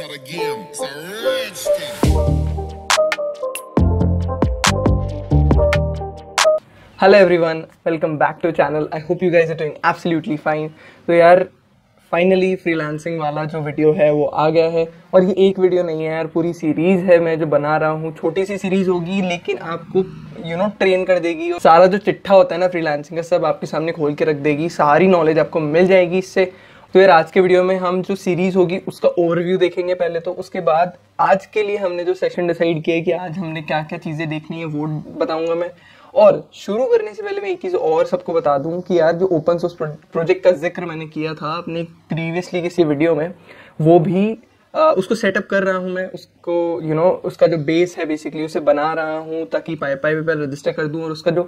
not a game, it's a hello everyone welcome back to channel I hope you guys are doing absolutely fine तो यार finally freelancing वाला जो video है वो आ गया है और ये एक वीडियो नहीं है यार पूरी सीरीज़ है मैं जो बना रहा हूँ छोटी सी सीरीज़ होगी लेकिन आपको यू नो ट्रेन कर देगी और सारा जो चिट्ठा होता है ना फ्रीलांसिंग का सब आपके सामने खोल के रख देगी सारी नॉलेज आपको मिल जाएगी इससे तो यार आज के वीडियो में हम जो सीरीज होगी उसका ओवरव्यू देखेंगे पहले तो उसके बाद आज के लिए हमने जो सेशन डिसाइड किया कि आज हमने क्या क्या चीजें देखनी है वो बताऊंगा मैं और शुरू करने से पहले मैं एक चीज और सबको बता दूं कि यार जो ओपन सोर्स प्रोजेक्ट का जिक्र मैंने किया था अपने प्रीवियसली किसी वीडियो में वो भी उसको सेटअप कर रहा हूँ मैं उसको यू you नो know, उसका जो बेस है बेसिकली उसे बना रहा हूँ ताकि पाई पाई पे रजिस्टर कर दूँ और उसका जो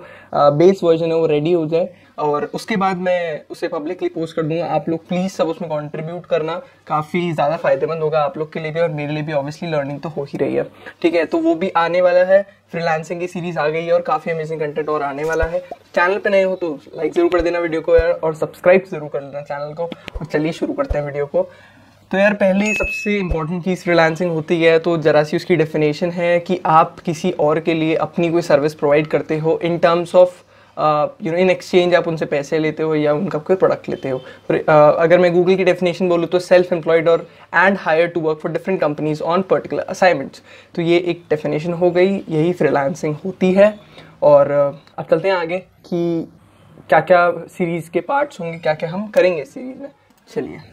बेस वर्जन है वो रेडी हो जाए और उसके बाद मैं उसे पब्लिकली पोस्ट कर दूंगा आप लोग प्लीज़ सब उसमें कॉन्ट्रीब्यूट करना काफ़ी ज़्यादा फायदेमंद होगा आप लोग के लिए भी और मेरे लिए भी ऑब्वियसली लर्निंग तो हो ही रही है ठीक है तो वो भी आने वाला है फ्रीलांसिंग की सीरीज़ आ गई है और काफ़ी अमेजिंग कंटेंट और आने वाला है चैनल पे नए हो तो लाइक ज़रूर कर देना वीडियो को यार और सब्सक्राइब ज़रूर कर लेना चैनल को और चलिए शुरू करते हैं वीडियो को तो यार पहली सबसे इंपॉर्टेंट चीज़ फ्रीलांसिंग होती है तो ज़रा सी उसकी डेफिनेशन है कि आप किसी और के लिए अपनी कोई सर्विस प्रोवाइड करते हो in terms of you know in exchange आप उनसे पैसे लेते हो या उनका कोई प्रोडक्ट लेते हो तो, uh, अगर मैं गूगल की डेफिनेशन बोलूँ तो सेल्फ एम्प्लॉयड और and hire to work for different companies on particular assignments तो ये एक डेफिनेशन हो गई यही फ्रीलांसिंग होती है और uh, अब चलते हैं आगे कि क्या क्या सीरीज़ के पार्ट्स होंगे क्या क्या हम करेंगे सीरीज़ में चलिए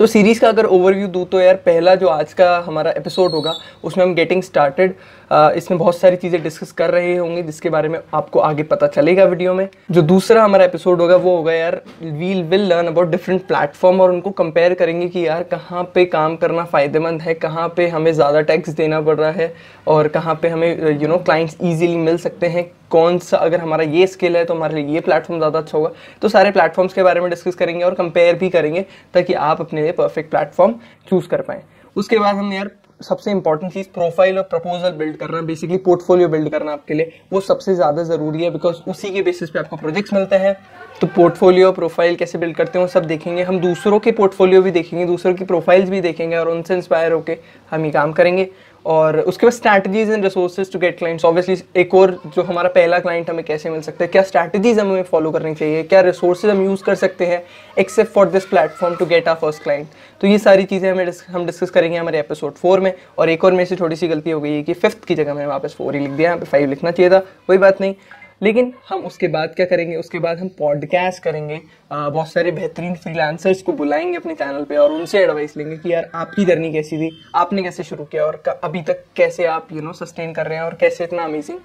तो सीरीज़ का अगर ओवरव्यू दूँ तो यार पहला जो आज का हमारा एपिसोड होगा उसमें हम गेटिंग स्टार्टेड इसमें बहुत सारी चीज़ें डिस्कस कर रहे होंगे जिसके बारे में आपको आगे पता चलेगा वीडियो में जो दूसरा हमारा एपिसोड होगा वो होगा यार we'll will learn about different platform और उनको कंपेयर करेंगे कि यार कहाँ पे काम करना फ़ायदेमंद है कहाँ पे हमें ज़्यादा टैक्स देना पड़ रहा है और कहाँ पे हमें यू नो क्लाइंट्स ईजिली मिल सकते हैं कौन सा अगर हमारा ये स्किल है तो हमारे लिए ये प्लेटफॉर्म ज़्यादा अच्छा होगा तो सारे प्लेटफॉर्म्स के बारे में डिस्कस करेंगे और कंपेयर भी करेंगे ताकि आप अपने लिए परफेक्ट प्लेटफॉर्म चूज़ कर पाएँ उसके बाद हम यार सबसे इंपॉर्टेंट चीज़ प्रोफाइल और प्रपोजल बिल्ड करना बेसिकली पोर्टफोलियो बिल्ड करना आपके लिए वो सबसे ज़्यादा ज़रूरी है बिकॉज उसी के बेसिस पे आपको प्रोजेक्ट्स मिलते हैं तो पोर्टफोलियो प्रोफाइल कैसे बिल्ड करते हैं वो सब देखेंगे हम दूसरों के पोर्टफोलियो भी देखेंगे दूसरों की प्रोफाइल्स भी देखेंगे और उनसे इंस्पायर होकर हम ये काम करेंगे और उसके बाद strategies and resources to get clients obviously एक और जो हमारा पहला क्लाइंट हमें कैसे मिल सकता है क्या स्ट्रैटेजीज हमें फॉलो करनी चाहिए क्या रिसोर्सेज हम यूज़ कर सकते हैं except for this platform to get a first client तो ये सारी चीज़ें हमें हम डिस्कस करेंगे हमारे एपिसोड फोर में और एक और मेरे से थोड़ी सी गलती हो गई है कि फिफ्थ की जगह मैंने वापस फोर ही लिख दिया यहाँ पे फाइव लिखना चाहिए था कोई बात नहीं लेकिन हम उसके बाद क्या करेंगे उसके बाद हम पॉडकास्ट करेंगे बहुत सारे बेहतरीन फ्रीलांसर्स को बुलाएंगे अपने चैनल पे और उनसे एडवाइस लेंगे कि यार आपकी जर्नी कैसी थी आपने कैसे शुरू किया और अभी तक कैसे आप यू नो सस्टेन कर रहे हैं और कैसे इतना अमेजिंग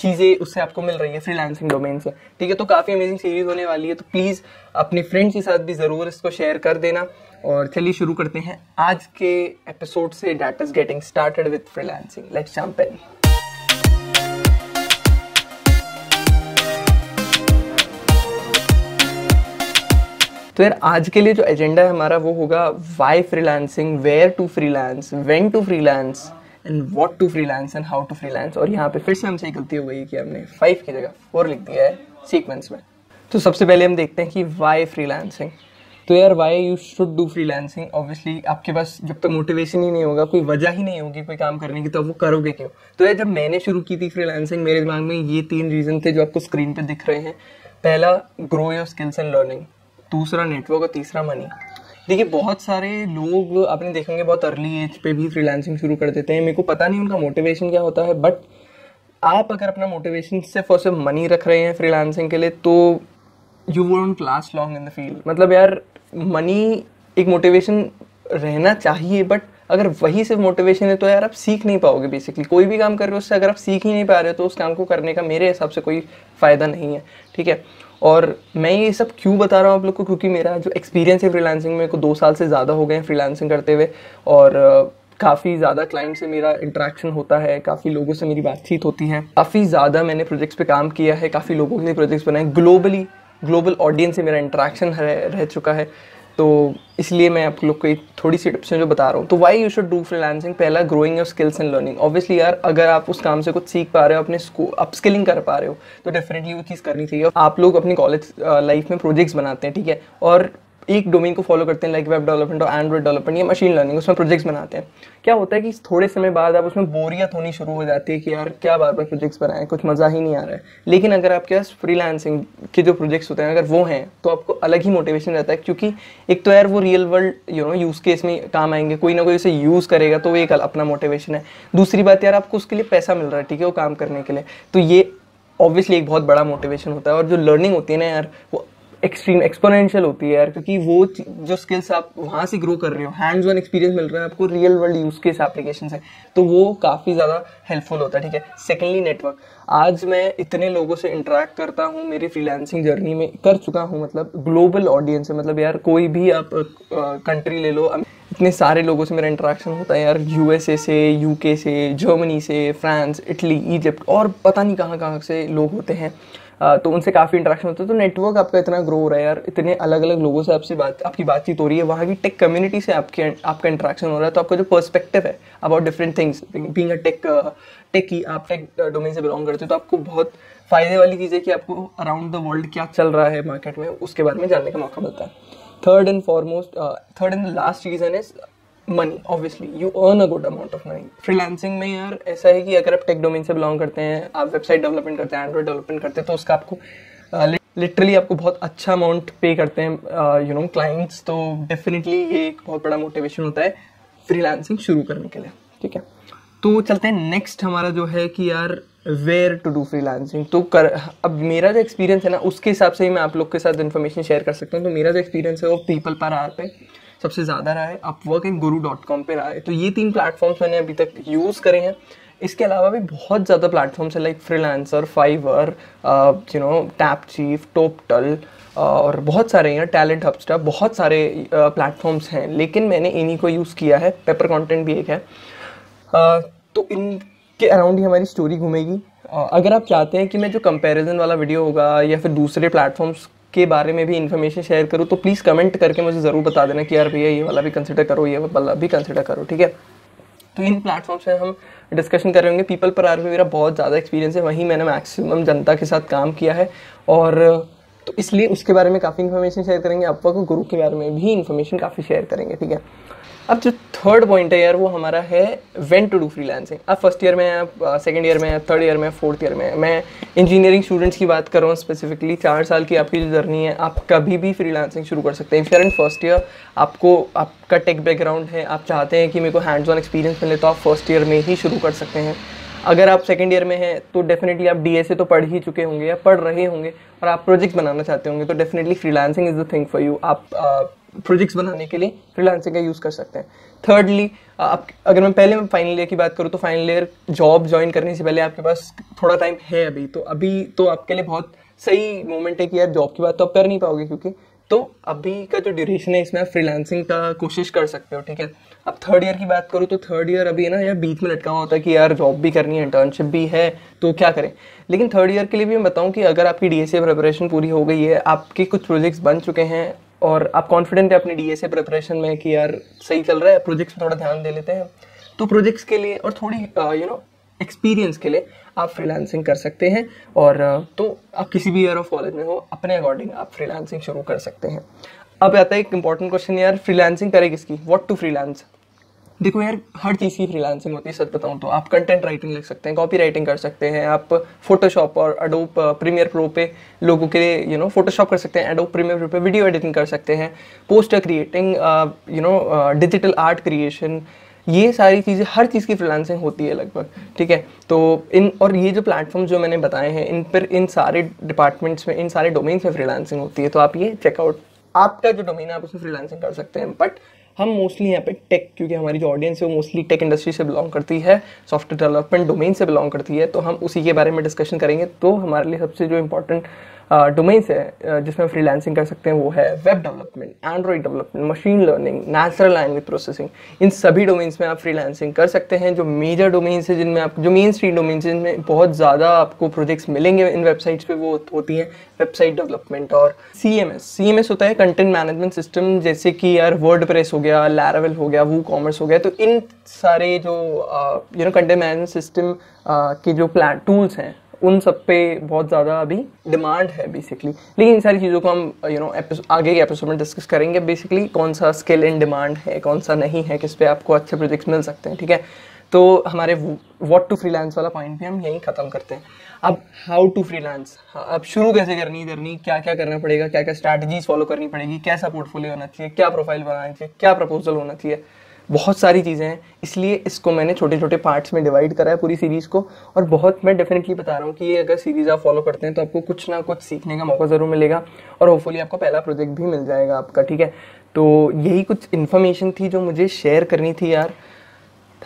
चीज़ें उससे आपको मिल रही है फ्रीलांसिंग डोमेन से ठीक है तो काफ़ी अमेजिंग सीरीज़ होने वाली है तो प्लीज़ अपने फ्रेंड्स के साथ भी ज़रूर इसको शेयर कर देना और चलिए शुरू करते हैं आज के एपिसोड से that is getting started with freelancing let's jump in तो यार आज के लिए जो एजेंडा है हमारा वो होगा why freelancing where to freelance when to freelance and what to freelance and how to freelance और यहाँ पे फिर से हमसे गलती हो गई कि हमने फाइव की जगह फोर लिख दिया है सीक्वेंस में तो सबसे पहले हम देखते हैं कि वाई फ्रीलांसिंग तो यार why you should do freelancing obviously आपके पास जब तक तो मोटिवेशन ही नहीं होगा कोई वजह ही नहीं होगी कोई काम करने की तो वो करोगे क्यों तो यार जब मैंने शुरू की थी फ्रीलांसिंग मेरे दिमाग में ये तीन रीज़न थे जो आपको स्क्रीन पर दिख रहे हैं पहला grow your skills and learning दूसरा नेटवर्क और तीसरा मनी देखिए बहुत सारे लोग आपने देखेंगे बहुत अर्ली एज पे भी फ्रीलांसिंग शुरू कर देते हैं मेरे को पता नहीं उनका मोटिवेशन क्या होता है बट आप अगर अपना मोटिवेशन सिर्फ और सिर्फ मनी रख रहे हैं फ्रीलांसिंग के लिए तो you won't last long in the field मतलब यार मनी एक मोटिवेशन रहना चाहिए बट अगर वही से मोटिवेशन है तो यार आप सीख नहीं पाओगे बेसिकली कोई भी काम कर रहे हो उससे अगर आप सीख ही नहीं पा रहे हो तो उस काम को करने का मेरे हिसाब से कोई फ़ायदा नहीं है ठीक है और मैं ये सब क्यों बता रहा हूँ आप लोग को क्योंकि मेरा जो एक्सपीरियंस है फ्रीलांसिंग में को दो साल से ज़्यादा हो गए हैं फ्रीलांसिंग करते हुए और काफ़ी ज़्यादा क्लाइंट से मेरा इंट्रैक्शन होता है काफ़ी लोगों से मेरी बातचीत होती है काफ़ी ज़्यादा मैंने प्रोजेक्ट्स पे काम किया है काफ़ी लोगों के लिए प्रोजेक्ट्स बनाए ग्लोबली ग्लोबल ऑडियंस से मेरा इंट्रैक्शन रह, रह चुका है तो इसलिए मैं आप लोग को थोड़ी सी टिप्स हैं जो बता रहा हूँ तो why you should do freelancing पहला growing your skills and learning obviously यार अगर आप उस काम से कुछ सीख पा रहे हो अपने अप स्किलिंग कर पा रहे हो तो डेफिनेटली वो चीज़ करनी चाहिए आप लोग अपनी कॉलेज लाइफ में प्रोजेक्ट्स बनाते हैं ठीक है और एक डोमेन को फॉलो करते हैं लाइक वेब डेवलपमेंट और एंड्रॉइड डेवलपमेंट या मशीन लर्निंग उसमें प्रोजेक्ट्स बनाते हैं क्या होता है कि थोड़े समय बाद आप उसमें बोरियत होनी शुरू हो जाती है कि यार क्या बार बार प्रोजेक्ट्स बनाएं कुछ मज़ा ही नहीं आ रहा है लेकिन अगर आपके पास फ्रीलांसिंग के जो प्रोजेक्ट्स होते हैं अगर वो हैं तो आपको अलग ही मोटिवेशन रहता है क्योंकि एक तो यार वो real world you know use case में काम आएंगे कोई ना कोई उसे यूज़ करेगा तो वो एक अपना मोटिवेशन है दूसरी बात यार आपको उसके लिए पैसा मिल रहा है ठीक है वो काम करने के लिए तो ये ऑब्वियसली एक बहुत बड़ा मोटिवेशन होता है और जो लर्निंग होती है ना यार वो एक्सट्रीम एक्सपोनेंशियल होती है यार क्योंकि वो जो स्किल्स आप वहाँ से ग्रो कर रहे हो हैंड्स ऑन एक्सपीरियंस मिल रहा है आपको real world use case application से तो वो काफ़ी ज़्यादा हेल्पफुल होता है ठीक है सेकेंडली नेटवर्क आज मैं इतने लोगों से इंटरेक्ट करता हूँ मेरी फ्रीलांसिंग जर्नी में कर चुका हूँ मतलब ग्लोबल ऑडियंस है मतलब यार कोई भी आप कंट्री ले लो इतने सारे लोगों से मेरा इंटरेक्शन होता है यार यूएसए से यूके से जर्मनी से फ्रांस इटली इजिप्ट और पता नहीं कहाँ कहाँ से लोग होते हैं तो उनसे काफ़ी इंट्रैक्शन होता है तो नेटवर्क आपका इतना ग्रो हो रहा है यार इतने अलग अलग लोगों से आपसे बात आपकी बातचीत हो रही है वहाँ की टेक कम्युनिटी से आपके आपका इंट्रैक्शन हो रहा है तो आपका जो पर्सपेक्टिव है about different things being a tech tech की आप टेक डोमेन से बिलोंग करते हो तो आपको बहुत फ़ायदे वाली चीज़ है कि आपको अराउंड द वर्ल्ड क्या चल रहा है मार्केट में उसके बारे में जानने का मौका मिलता है third and foremost third and last reason is money obviously you earn a good amount of money freelancing में यार ऐसा है कि अगर आप टेक डोमेन से बिलोंग करते हैं आप वेबसाइट डेवलपमेंट करते हैं एंड्रॉइड डेवलपमेंट करते हैं तो उसका आपको लिटरली आपको बहुत अच्छा अमाउंट पे करते हैं यू नो क्लाइंट्स तो डेफिनेटली ये एक बहुत बड़ा मोटिवेशन होता है फ्रीलांसिंग शुरू करने के लिए ठीक है तो चलते हैं नेक्स्ट हमारा जो है कि यार where to do freelancing तो कर अब मेरा जो एक्सपीरियंस है ना उसके हिसाब से ही मैं आप लोग के साथ इन्फॉर्मेशन शेयर कर सकता हूँ तो मेरा जो एक्सपीरियंस है वो पीपल पर आर पे सबसे ज़्यादा रहा है आप वर्किंग गुरु डॉट कॉम पर रहा है तो ये तीन प्लेटफॉर्म्स मैंने अभी तक यूज़ करे हैं इसके अलावा भी बहुत ज़्यादा प्लेटफॉर्म्स हैं like freelancer Fiverr you know TapChief Toptal और बहुत सारे हैं टैलेंट हबस्टा बहुत सारे प्लेटफॉर्म्स uh, हैं लेकिन मैंने इन्हीं को यूज़ किया है पेपर कंटेंट भी एक है आ, uh, तो इनके अराउंड ही हमारी स्टोरी घूमेगी uh, अगर आप चाहते हैं कि मैं जो कंपैरिजन वाला वीडियो होगा या फिर दूसरे प्लेटफॉर्म्स के बारे में भी इन्फॉर्मेशन शेयर करूँ तो प्लीज़ कमेंट करके मुझे ज़रूर बता देना कि यार भैया ये वाला भी कंसिडर करो ये वाला भी कंसिडर करो ठीक है तो इन प्लेटफॉर्म से हम डिस्कशन कर रहे होंगे पीपल पर आर भी मेरा बहुत ज़्यादा एक्सपीरियंस है वहीं मैंने मैक्सिमम जनता के साथ काम किया है और तो इसलिए उसके बारे में काफ़ी इन्फॉर्मेशन शेयर करेंगे अपवा को गुरु के बारे में भी इन्फॉर्मेशन काफ़ी शेयर करेंगे ठीक है अब जो थर्ड पॉइंट है यार वो हमारा है वेन टू डू फ्रीलांसिंग आप फर्स्ट ईयर में हैं आप सेकेंड ईयर में थर्ड ईयर में फोर्थ ईयर में मैं इंजीनियरिंग स्टूडेंट्स की बात कर रहा हूँ स्पेसिफिकली चार साल की आपकी जो जर्नी है आप कभी भी फ्रीलांसिंग शुरू कर सकते हैं if you're in first year आपको आपका टेक बैकग्राउंड है आप चाहते हैं कि मेरे को हैंड्स ऑन एक्सपीरियंस मिले तो आप फर्स्ट ईयर में ही शुरू कर सकते हैं अगर आप सेकेंड ईयर में हैं तो डेफिनेटली आप डी तो पढ़ ही चुके होंगे या पढ़ रहे होंगे और आप प्रोजेक्ट बनाना चाहते होंगे तो definitely freelancing is the thing for you आप प्रोजेक्ट्स बनाने के लिए फ्रीलांसिंग का यूज़ कर सकते हैं थर्डली आप अगर मैं पहले फाइनल ईयर की बात करूँ तो फाइनल ईयर जॉब ज्वाइन करने से पहले आपके पास थोड़ा टाइम है अभी तो अभी तो आपके लिए बहुत सही मोमेंट है कि यार जॉब की बात तो आप कर नहीं पाओगे क्योंकि तो अभी का जो ड्यूरेशन है इसमें आप फ्रीलांसिंग का कोशिश कर सकते हो ठीक है अब थर्ड ईयर की बात करूँ तो थर्ड ईयर अभी है ना यार बीच में लटका हुआ होता है कि यार जॉब भी करनी है इंटर्नशिप भी है तो क्या करें लेकिन थर्ड ईयर के लिए भी मैं बताऊँ कि अगर आपकी डी प्रिपरेशन पूरी हो गई है आपके कुछ प्रोजेक्ट्स बन चुके हैं और आप कॉन्फिडेंट है अपनी डी से प्रिपरेशन में कि यार सही चल रहा है प्रोजेक्ट्स में थोड़ा ध्यान दे लेते हैं तो प्रोजेक्ट्स के लिए और थोड़ी यू नो एक्सपीरियंस के लिए आप फ्रीलांसिंग कर सकते हैं और तो आप किसी भी ईयर ऑफ कॉलेज में हो अपने अकॉर्डिंग आप फ्रीलांसिंग शुरू कर सकते हैं अब आता है एक इम्पॉर्टेंट क्वेश्चन यार फ्रीलांसिंग करे किसकी व्हाट टू फ्रीलांस देखो यार हर चीज़ की फ्रीलांसिंग होती है सच बताऊँ तो आप कंटेंट राइटिंग लिख सकते हैं कॉपी राइटिंग कर सकते हैं आप फोटोशॉप और अडोप प्रीमियर प्रो पे लोगों के लिए यू नो फोटोशॉप कर सकते हैं एडोप प्रीमियर प्रो पे वीडियो एडिटिंग कर सकते हैं poster creating you know digital art creation ये सारी चीज़ें हर चीज़ की फ्रीलांसिंग होती है लगभग ठीक है तो इन और ये जो प्लेटफॉर्म जो मैंने बताए हैं इन पर इन सारे डिपार्टमेंट्स में इन सारे डोमेन्स में फ्रीलांसिंग होती है तो आप ये चेकआउट आपका जो डोमेन है आप उसमें फ्रीलांसिंग कर सकते हैं बट हम मोस्टली यहाँ पे टेक क्योंकि हमारी जो ऑडियंस है वो मोस्टली टेक इंडस्ट्री से बिलोंग करती है सॉफ्टवेयर डेवलपमेंट डोमेन से बिलोंग करती है तो हम उसी के बारे में डिस्कशन करेंगे तो हमारे लिए सबसे जो इम्पोर्टेंट डोमेन्स है जिसमें फ्रीलांसिंग कर सकते हैं वो है web development android development machine learning natural language processing इन सभी डोमेन्स में आप फ्रीलांसिंग कर सकते हैं जो मेजर डोमेन्स है जिनमें आप जो मेन स्ट्रीम डोमेन्स जिनमें बहुत ज़्यादा आपको प्रोजेक्ट्स मिलेंगे इन वेबसाइट्स पे वो होती हैं वेबसाइट डेवलपमेंट और C M S C M S होता है कंटेंट मैनेजमेंट सिस्टम जैसे कि यार वर्ड प्रेस हो गया लैरावल हो गया वो कॉमर्स हो गया तो इन सारे जो you know content management system के जो प्लान टूल्स हैं उन सब पे बहुत ज़्यादा अभी डिमांड है बेसिकली लेकिन इन सारी चीज़ों को हम यू नो आगे के एपिसोड में डिस्कस करेंगे बेसिकली कौन सा स्किल इन डिमांड है कौन सा नहीं है किस पे आपको अच्छे प्रोजेक्ट्स मिल सकते हैं ठीक है तो हमारे वॉट टू फ्रीलांस वाला पॉइंट भी हम यहीं ख़त्म करते हैं अब हाउ टू फ्रीलांस अब शुरू कैसे करनी करनी क्या क्या करना पड़ेगा क्या क्या स्ट्रैटेजीज फॉलो करनी पड़ेगी कैसा पोर्टफोलियो होना चाहिए क्या प्रोफाइल बनानी चाहिए क्या प्रपोजल होना चाहिए बहुत सारी चीज़ें हैं इसलिए इसको मैंने छोटे छोटे पार्ट्स में डिवाइड करा है पूरी सीरीज़ को और बहुत मैं डेफिनेटली बता रहा हूँ कि ये अगर सीरीज़ आप फॉलो करते हैं तो आपको कुछ ना कुछ सीखने का मौका ज़रूर मिलेगा और होपफुली आपको पहला प्रोजेक्ट भी मिल जाएगा आपका ठीक है तो यही कुछ इन्फॉर्मेशन थी जो मुझे शेयर करनी थी यार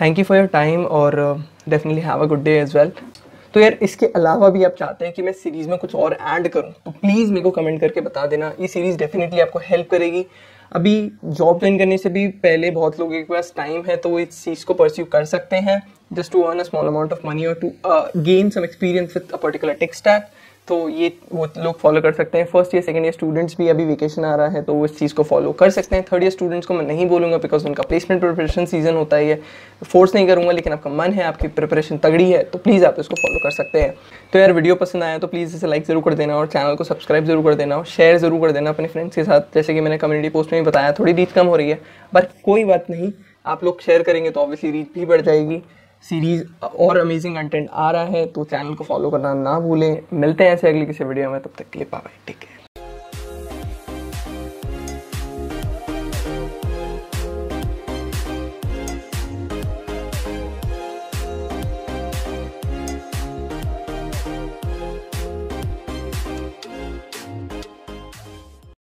thank you for your time और definitely have a good day as well तो यार इसके अलावा भी आप चाहते हैं कि मैं सीरीज़ में कुछ और ऐड करूँ तो प्लीज़ मेरे को कमेंट करके बता देना ये सीरीज़ डेफिनेटली आपको हेल्प करेगी अभी जॉब ज्वाइन करने से भी पहले बहुत लोगों के पास टाइम है तो वो इस चीज़ को परस्यू कर सकते हैं just to earn a small amount of money और to gain some experience with a particular tech stack तो ये वो लोग फॉलो कर सकते हैं first year second year students भी अभी वेकेशन आ रहा है तो वो इस चीज़ को फॉलो कर सकते हैं थर्ड ईयर स्टूडेंट्स को मैं नहीं बोलूँगा बिकॉज उनका प्लेसमेंट प्रिपरेशन सीजन होता ही है फोर्स नहीं करूँगा लेकिन आपका मन है आपकी प्रिपरेशन तगड़ी है तो प्लीज़ आप इसको फॉलो कर सकते हैं तो यार वीडियो पसंद आया तो प्लीज़ इसे लाइक ज़रूर कर देना और चैनल को सब्सक्राइब जरूर कर देना और शेयर ज़रूर कर देना अपने फ्रेंड्स के साथ जैसे कि मैंने कम्युनिटी पोस्ट में भी बताया थोड़ी रीच कम हो रही है बट कोई बात नहीं आप लोग शेयर करेंगे तो ऑब्वियसली रीच भी बढ़ जाएगी सीरीज और अमेजिंग कंटेंट आ रहा है तो चैनल को फॉलो करना ना भूलें मिलते हैं ऐसे अगले किसी वीडियो में तब तक के लिए बाय टेक केयर